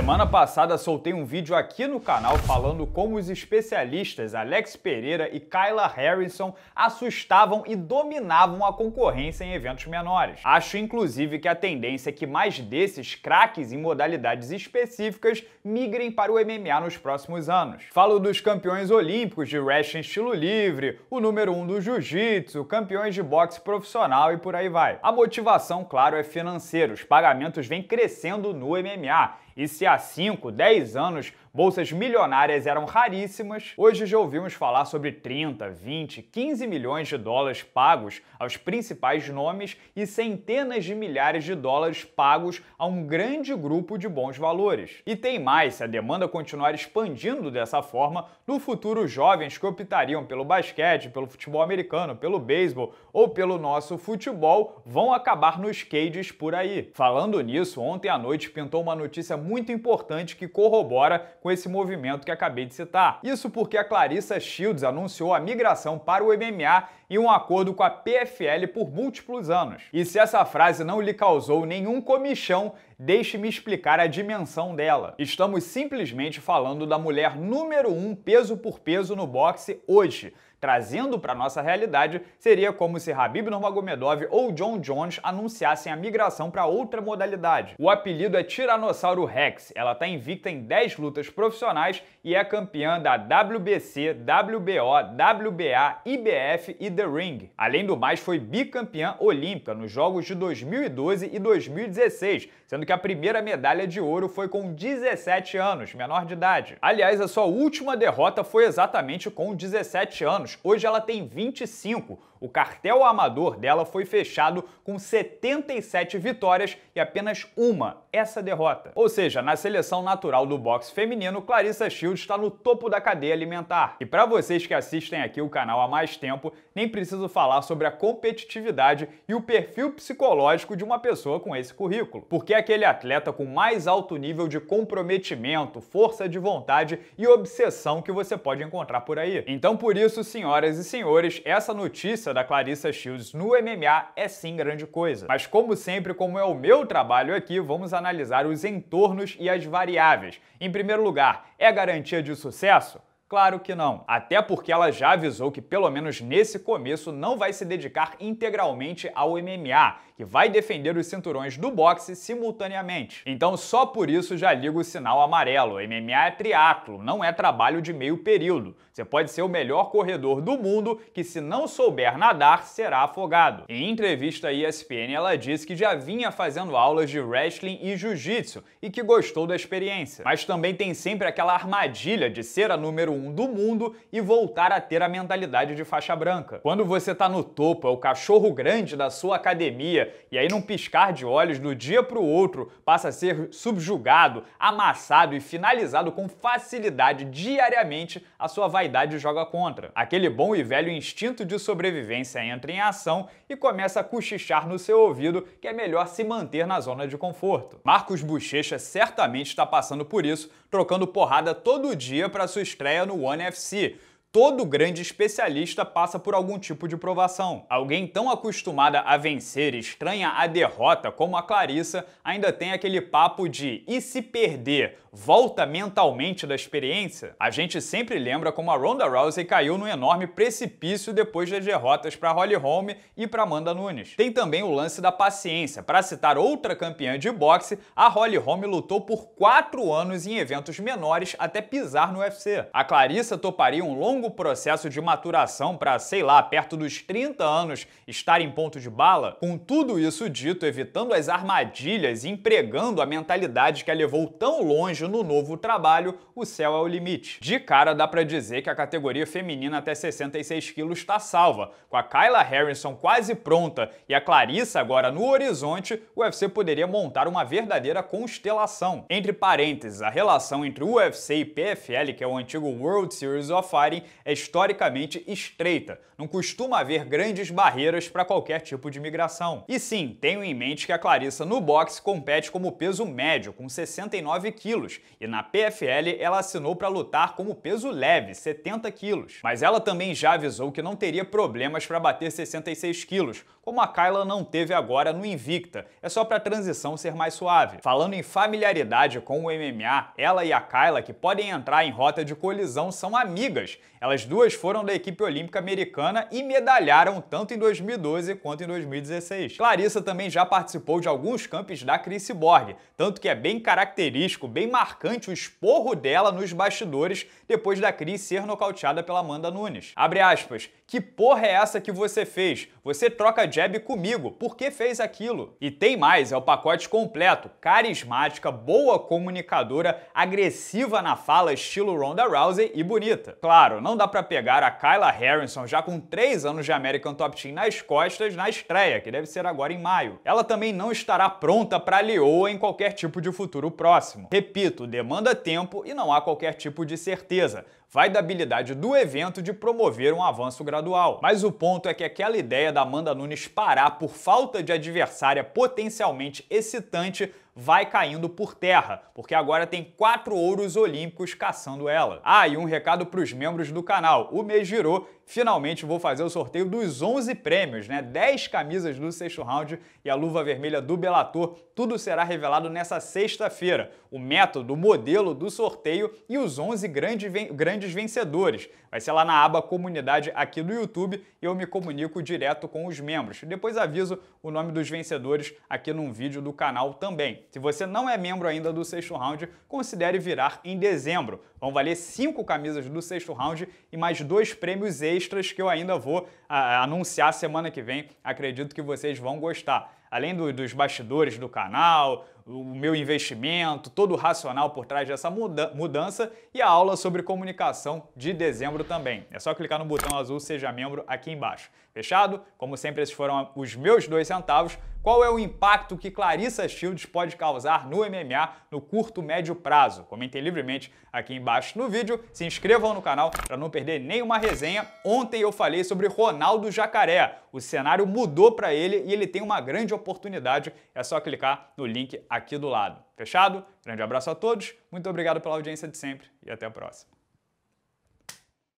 Semana passada soltei um vídeo aqui no canal falando como os especialistas Alex Pereira e Kyla Harrison assustavam e dominavam a concorrência em eventos menores. Acho inclusive que a tendência é que mais desses craques em modalidades específicas migrem para o MMA nos próximos anos. Falo dos campeões olímpicos de wrestling estilo livre, o número 1 um do jiu-jitsu, campeões de boxe profissional e por aí vai. A motivação, claro, é financeira. Os pagamentos vêm crescendo no MMA e se há 5, 10 anos Bolsas milionárias eram raríssimas. Hoje já ouvimos falar sobre 30, 20, 15 milhões de dólares pagos aos principais nomes e centenas de milhares de dólares pagos a um grande grupo de bons valores. E tem mais, se a demanda continuar expandindo dessa forma, no futuro jovens que optariam pelo basquete, pelo futebol americano, pelo beisebol ou pelo nosso futebol vão acabar nos cages por aí. Falando nisso, ontem à noite pintou uma notícia muito importante que corrobora com esse movimento que acabei de citar. Isso porque a Clarissa Shields anunciou a migração para o MMA e um acordo com a PFL por múltiplos anos. E se essa frase não lhe causou nenhum comichão, deixe-me explicar a dimensão dela. Estamos simplesmente falando da mulher número um peso por peso no boxe hoje. Trazendo para nossa realidade, seria como se Habib Nurmagomedov ou John Jones anunciassem a migração para outra modalidade. O apelido é Tiranossauro Rex. Ela está invicta em 10 lutas profissionais e é campeã da WBC, WBO, WBA, IBF e The Ring. Além do mais, foi bicampeã olímpica nos Jogos de 2012 e 2016, sendo que que a primeira medalha de ouro foi com 17 anos, menor de idade. Aliás, a sua última derrota foi exatamente com 17 anos. Hoje ela tem 25 o cartel amador dela foi fechado com 77 vitórias e apenas uma, essa derrota. Ou seja, na seleção natural do boxe feminino, Clarissa Shields está no topo da cadeia alimentar. E para vocês que assistem aqui o canal há mais tempo, nem preciso falar sobre a competitividade e o perfil psicológico de uma pessoa com esse currículo. Porque é aquele atleta com mais alto nível de comprometimento, força de vontade e obsessão que você pode encontrar por aí. Então, por isso, senhoras e senhores, essa notícia da Clarissa Shields no MMA é sim grande coisa. Mas como sempre, como é o meu trabalho aqui, vamos analisar os entornos e as variáveis. Em primeiro lugar, é garantia de sucesso? Claro que não, até porque ela já avisou que, pelo menos nesse começo, não vai se dedicar integralmente ao MMA que vai defender os cinturões do boxe simultaneamente. Então só por isso já ligo o sinal amarelo. MMA é triatlo, não é trabalho de meio período. Você pode ser o melhor corredor do mundo que se não souber nadar será afogado. Em entrevista à ESPN ela disse que já vinha fazendo aulas de wrestling e jiu-jitsu e que gostou da experiência. Mas também tem sempre aquela armadilha de ser a número um do mundo e voltar a ter a mentalidade de faixa branca. Quando você tá no topo, é o cachorro grande da sua academia e aí num piscar de olhos, do dia para o outro, passa a ser subjugado, amassado e finalizado com facilidade diariamente, a sua vaidade joga contra. Aquele bom e velho instinto de sobrevivência entra em ação e começa a cochichar no seu ouvido que é melhor se manter na zona de conforto. Marcos Bochecha certamente está passando por isso, trocando porrada todo dia para sua estreia no One FC Todo grande especialista passa por algum tipo de provação. Alguém tão acostumada a vencer estranha a derrota como a Clarissa ainda tem aquele papo de e se perder, volta mentalmente da experiência? A gente sempre lembra como a Ronda Rousey caiu num enorme precipício depois das derrotas para Holly Holm e para Amanda Nunes. Tem também o lance da paciência. Para citar outra campeã de boxe, a Holly Holm lutou por quatro anos em eventos menores até pisar no UFC. A Clarissa toparia um longo longo processo de maturação para, sei lá, perto dos 30 anos estar em ponto de bala? Com tudo isso dito, evitando as armadilhas e empregando a mentalidade que a levou tão longe no novo trabalho, o céu é o limite. De cara dá para dizer que a categoria feminina até 66 quilos está salva. Com a Kyla Harrison quase pronta e a Clarissa agora no horizonte, o UFC poderia montar uma verdadeira constelação. Entre parênteses, a relação entre UFC e PFL, que é o antigo World Series of Fighting, é historicamente estreita, não costuma haver grandes barreiras para qualquer tipo de migração. E sim, tenho em mente que a Clarissa no boxe compete como peso médio, com 69 quilos, e na PFL ela assinou para lutar como peso leve, 70 quilos. Mas ela também já avisou que não teria problemas para bater 66 quilos, como a Kyla não teve agora no Invicta, é só para a transição ser mais suave. Falando em familiaridade com o MMA, ela e a Kyla, que podem entrar em rota de colisão, são amigas. Elas duas foram da equipe olímpica americana e medalharam tanto em 2012 quanto em 2016. Clarissa também já participou de alguns campos da Chris Borg, tanto que é bem característico, bem marcante o esporro dela nos bastidores depois da Chris ser nocauteada pela Amanda Nunes. Abre aspas, que porra é essa que você fez? Você troca jab comigo, por que fez aquilo? E tem mais, é o pacote completo, carismática, boa comunicadora, agressiva na fala, estilo Ronda Rousey e bonita. Claro, não não dá para pegar a Kyla Harrison, já com 3 anos de American Top Team nas costas, na estreia, que deve ser agora em maio. Ela também não estará pronta para Leoa em qualquer tipo de futuro próximo. Repito, demanda tempo e não há qualquer tipo de certeza. Vai da habilidade do evento de promover um avanço gradual. Mas o ponto é que aquela ideia da Amanda Nunes parar por falta de adversária potencialmente excitante vai caindo por terra, porque agora tem quatro ouros olímpicos caçando ela. Ah, e um recado para os membros do canal. O mês girou, finalmente vou fazer o sorteio dos 11 prêmios, né? 10 camisas do sexto round e a luva vermelha do Bellator. Tudo será revelado nessa sexta-feira. O método, o modelo do sorteio e os 11 grandes, ven grandes vencedores. Vai ser lá na aba Comunidade aqui do YouTube e eu me comunico direto com os membros. Depois aviso o nome dos vencedores aqui num vídeo do canal também. Se você não é membro ainda do sexto round, considere virar em dezembro. Vão valer cinco camisas do sexto round e mais dois prêmios extras que eu ainda vou a, anunciar semana que vem. Acredito que vocês vão gostar. Além do, dos bastidores do canal, o meu investimento, todo o racional por trás dessa muda mudança e a aula sobre comunicação de dezembro também. É só clicar no botão azul Seja Membro aqui embaixo. Fechado? Como sempre, esses foram os meus dois centavos. Qual é o impacto que Clarissa Shields pode causar no MMA no curto médio prazo? Comentem livremente aqui embaixo no vídeo. Se inscrevam no canal para não perder nenhuma resenha. Ontem eu falei sobre Ronaldo do Jacaré. O cenário mudou para ele e ele tem uma grande oportunidade. É só clicar no link aqui do lado. Fechado? Grande abraço a todos, muito obrigado pela audiência de sempre e até a próxima.